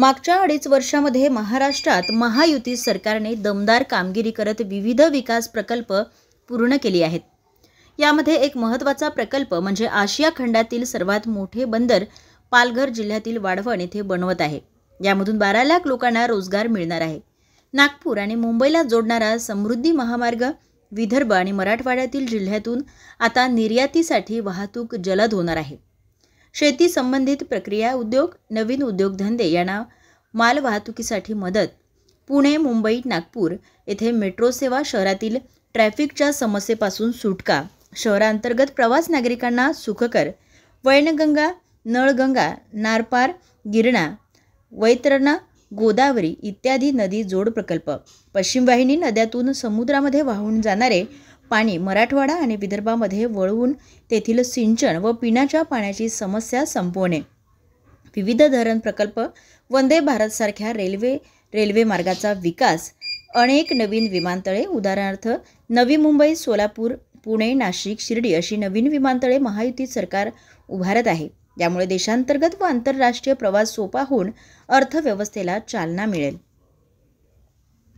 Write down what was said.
मागच्या अडीच वर्षामध्ये महाराष्ट्रात महायुती सरकारने दमदार कामगिरी करत विविध विकास प्रकल्प पूर्ण केले आहेत यामध्ये एक महत्त्वाचा प्रकल्प म्हणजे आशिया खंडातील सर्वात मोठे बंदर पालघर जिल्ह्यातील वाढवण येथे बनवत आहे यामधून बारा लाख लोकांना रोजगार मिळणार आहे नागपूर आणि मुंबईला जोडणारा समृद्धी महामार्ग विदर्भ आणि मराठवाड्यातील जिल्ह्यातून आता निर्यातीसाठी वाहतूक जलद होणार आहे शेती संबंधित प्रक्रिया उद्योग नवीन उद्योगधंदे यांना मालवाहतुकीसाठी मदत पुणे मुंबई नागपूर येथे मेट्रो सेवा शहरातील ट्रॅफिकच्या समस्येपासून सुटका शहरांतर्गत प्रवास नागरिकांना सुखकर वैनगंगा नळगंगा नारपार गिरणा वैतरणा गोदावरी इत्यादी नदी जोड प्रकल्प पश्चिम वाहिनी नद्यातून समुद्रामध्ये वाहून जाणारे पाणी मराठवाडा आणि विदर्भामध्ये वळवून तेथील सिंचन व पिण्याच्या पाण्याची समस्या संपवणे विविध धरण प्रकल्प वंदे भारतसारख्या रेल्वे रेल्वे मार्गाचा विकास अनेक नवीन विमानतळे उदाहरणार्थ नवी मुंबई सोलापूर पुणे नाशिक शिर्डी अशी नवीन विमानतळे महायुती सरकार उभारत आहे यामुळे देशांतर्गत व आंतरराष्ट्रीय प्रवास सोपा होऊन अर्थव्यवस्थेला चालना मिळेल